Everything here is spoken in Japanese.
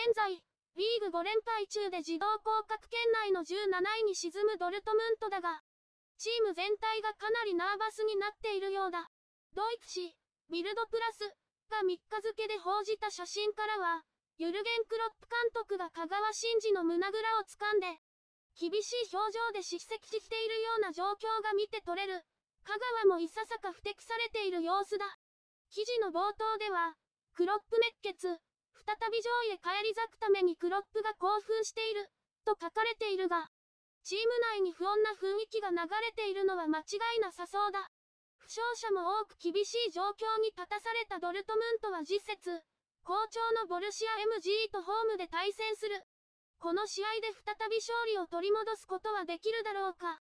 現在、リーグ5連敗中で自動降格圏内の17位に沈むドルトムントだが、チーム全体がかなりナーバスになっているようだ。ドイツ紙、ビルドプラスが3日付で報じた写真からは、ユルゲン・クロップ監督が香川真司の胸ぐらを掴んで、厳しい表情で叱責しているような状況が見て取れる。香川もいささか不適されている様子だ。記事の冒頭では、クロップ熱血、再び上位へ返り咲くためにクロップが興奮している、と書かれているが、チーム内に不穏な雰囲気が流れているのは間違いなさそうだ。負傷者も多く厳しい状況に立たされたドルトムントは次節、好調のボルシア MG とホームで対戦する。この試合で再び勝利を取り戻すことはできるだろうか。